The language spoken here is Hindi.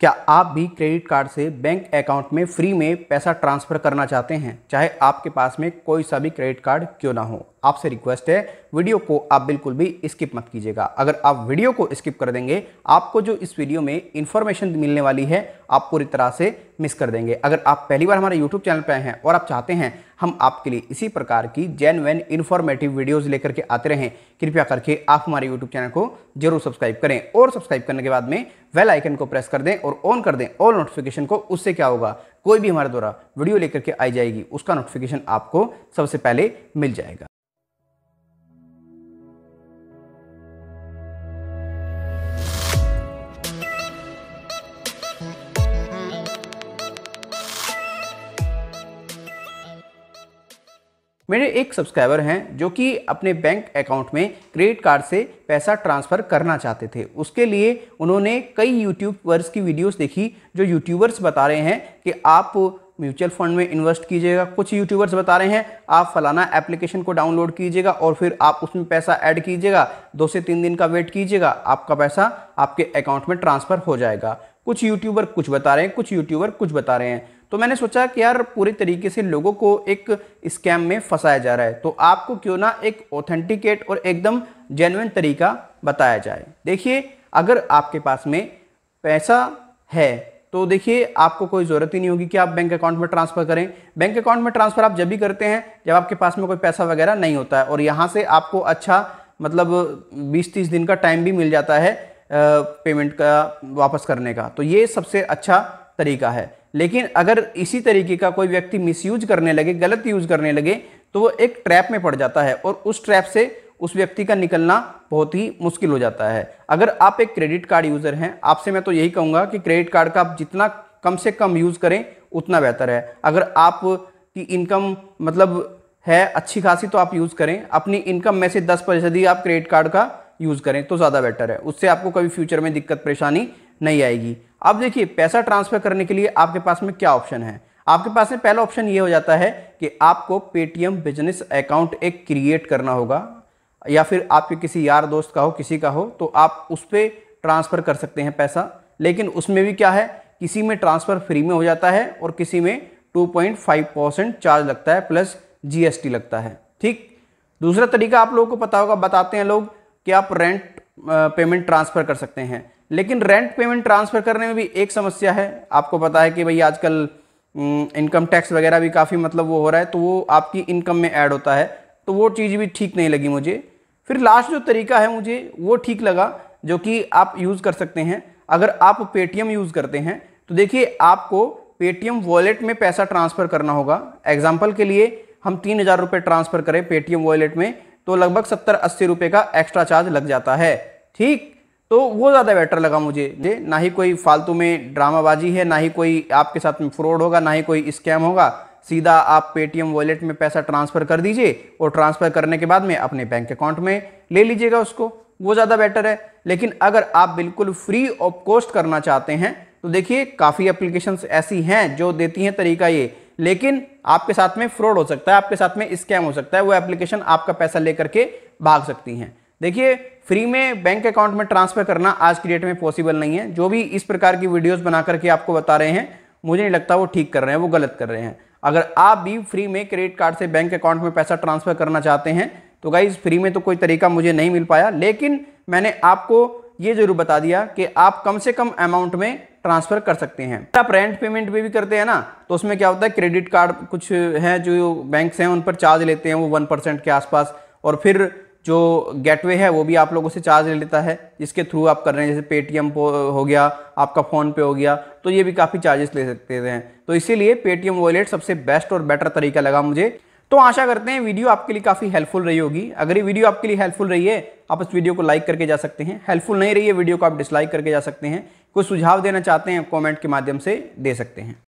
क्या आप भी क्रेडिट कार्ड से बैंक अकाउंट में फ्री में पैसा ट्रांसफ़र करना चाहते हैं चाहे आपके पास में कोई सा भी क्रेडिट कार्ड क्यों ना हो आपसे रिक्वेस्ट है वीडियो को आप बिल्कुल भी स्किप मत कीजिएगा अगर आप वीडियो को स्किप कर देंगे आपको जो इस वीडियो में इन्फॉर्मेशन मिलने वाली है आप पूरी तरह से मिस कर देंगे अगर आप पहली बार हमारे यूट्यूब चैनल पर आए हैं और आप चाहते हैं हम आपके लिए इसी प्रकार की जैन वैन इन्फॉर्मेटिव वीडियोज लेकर के आते रहें कृपया करके आप हमारे यूट्यूब चैनल को जरूर सब्सक्राइब करें और सब्सक्राइब करने के बाद में वेल आइकन को प्रेस कर दें और ऑन कर दें ऑल नोटिफिकेशन को उससे क्या होगा कोई भी हमारे द्वारा वीडियो लेकर के आई जाएगी उसका नोटिफिकेशन आपको सबसे पहले मिल जाएगा मेरे एक सब्सक्राइबर हैं जो कि अपने बैंक अकाउंट में क्रेडिट कार्ड से पैसा ट्रांसफ़र करना चाहते थे उसके लिए उन्होंने कई यूट्यूबर्स की वीडियोस देखी जो यूट्यूबर्स बता रहे हैं कि आप म्यूचुअल फंड में इन्वेस्ट कीजिएगा कुछ यूट्यूबर्स बता रहे हैं आप फलाना एप्लीकेशन को डाउनलोड कीजिएगा और फिर आप उसमें पैसा ऐड कीजिएगा दो से तीन दिन का वेट कीजिएगा आपका पैसा आपके अकाउंट में ट्रांसफ़र हो जाएगा कुछ यूट्यूबर कुछ बता रहे हैं कुछ यूट्यूबर कुछ बता रहे हैं तो मैंने सोचा कि यार पूरे तरीके से लोगों को एक स्कैम में फंसाया जा रहा है तो आपको क्यों ना एक ऑथेंटिकेट और एकदम जेनुइन तरीका बताया जाए देखिए अगर आपके पास में पैसा है तो देखिए आपको कोई ज़रूरत ही नहीं होगी कि आप बैंक अकाउंट में ट्रांसफ़र करें बैंक अकाउंट में ट्रांसफ़र आप जब भी करते हैं जब आपके पास में कोई पैसा वगैरह नहीं होता है और यहाँ से आपको अच्छा मतलब 20-30 दिन का टाइम भी मिल जाता है पेमेंट का वापस करने का तो ये सबसे अच्छा तरीका है लेकिन अगर इसी तरीके का कोई व्यक्ति मिसयूज करने लगे गलत यूज करने लगे तो वो एक ट्रैप में पड़ जाता है और उस ट्रैप से उस व्यक्ति का निकलना बहुत ही मुश्किल हो जाता है अगर आप एक क्रेडिट कार्ड यूज़र हैं आपसे मैं तो यही कहूँगा कि क्रेडिट कार्ड का आप जितना कम से कम यूज़ करें उतना बेहतर है अगर आप की इनकम मतलब है अच्छी खासी तो आप यूज़ करें अपनी इनकम में से दस ही आप क्रेडिट कार्ड का यूज़ करें तो ज़्यादा बेटर है उससे आपको कभी फ्यूचर में दिक्कत परेशानी नहीं आएगी अब देखिए पैसा ट्रांसफ़र करने के लिए आपके पास में क्या ऑप्शन है आपके पास में पहला ऑप्शन ये हो जाता है कि आपको पेटीएम बिजनेस अकाउंट एक क्रिएट करना होगा या फिर आपके किसी यार दोस्त का हो किसी का हो तो आप उस पर ट्रांसफ़र कर सकते हैं पैसा लेकिन उसमें भी क्या है किसी में ट्रांसफ़र फ्री में हो जाता है और किसी में 2.5 परसेंट चार्ज लगता है प्लस जीएसटी लगता है ठीक दूसरा तरीका आप लोगों को पता होगा बताते हैं लोग कि आप रेंट पेमेंट ट्रांसफ़र कर सकते हैं लेकिन रेंट पेमेंट ट्रांसफ़र करने में भी एक समस्या है आपको पता है कि भाई आजकल इनकम टैक्स वगैरह भी काफ़ी मतलब वो हो रहा है तो वो आपकी इनकम में ऐड होता है तो वो चीज़ भी ठीक नहीं लगी मुझे फिर लास्ट जो तरीका है मुझे वो ठीक लगा जो कि आप यूज़ कर सकते हैं अगर आप पेटीएम यूज़ करते हैं तो देखिए आपको पेटीएम वॉलेट में पैसा ट्रांसफ़र करना होगा एग्जाम्पल के लिए हम तीन हज़ार रुपये ट्रांसफ़र करें पेटीएम वॉलेट में तो लगभग सत्तर अस्सी रुपये का एक्स्ट्रा चार्ज लग जाता है ठीक तो वो ज़्यादा बेटर लगा मुझे ना ही कोई फालतू में ड्रामाबाजी है ना ही कोई आपके साथ में फ्रॉड होगा ना ही कोई स्कैम होगा सीधा आप पेटीएम वॉलेट में पैसा ट्रांसफ़र कर दीजिए और ट्रांसफ़र करने के बाद में अपने बैंक अकाउंट में ले लीजिएगा उसको वो ज़्यादा बेटर है लेकिन अगर आप बिल्कुल फ्री ऑफ कॉस्ट करना चाहते हैं तो देखिए काफ़ी एप्लीकेशंस ऐसी हैं जो देती हैं तरीका ये लेकिन आपके साथ में फ्रॉड हो सकता है आपके साथ में स्कैम हो सकता है वो एप्लीकेशन आपका पैसा लेकर के भाग सकती हैं देखिए फ्री में बैंक अकाउंट में ट्रांसफर करना आज की डेट में पॉसिबल नहीं है जो भी इस प्रकार की वीडियोस बना करके आपको बता रहे हैं मुझे नहीं लगता वो ठीक कर रहे हैं वो गलत कर रहे हैं अगर आप भी फ्री में क्रेडिट कार्ड से बैंक अकाउंट में पैसा ट्रांसफर करना चाहते हैं तो गाइज़ फ्री में तो कोई तरीका मुझे नहीं मिल पाया लेकिन मैंने आपको ये जरूर बता दिया कि आप कम से कम अमाउंट में ट्रांसफ़र कर सकते हैं आप रेंट पेमेंट भी, भी करते हैं ना तो उसमें क्या होता है क्रेडिट कार्ड कुछ है जो बैंक हैं उन पर चार्ज लेते हैं वो वन परसेंट के आसपास और फिर जो गेटवे है वो भी आप लोगों से चार्ज ले लेता है जिसके थ्रू आप कर रहे हैं जैसे पेटीएम हो गया आपका फ़ोन पे हो गया तो ये भी काफ़ी चार्जेस ले सकते हैं तो इसीलिए पेटीएम वॉलेट सबसे बेस्ट और बेटर तरीका लगा मुझे तो आशा करते हैं वीडियो आपके लिए काफ़ी हेल्पफुल रही होगी अगर ये वीडियो आपके लिए हेल्पफुल रही है आप इस वीडियो को लाइक करके जा सकते हैं हेल्पफुल नहीं रही है वीडियो को आप डिसलाइक करके जा सकते हैं कोई सुझाव देना चाहते हैं कमेंट के माध्यम से दे सकते हैं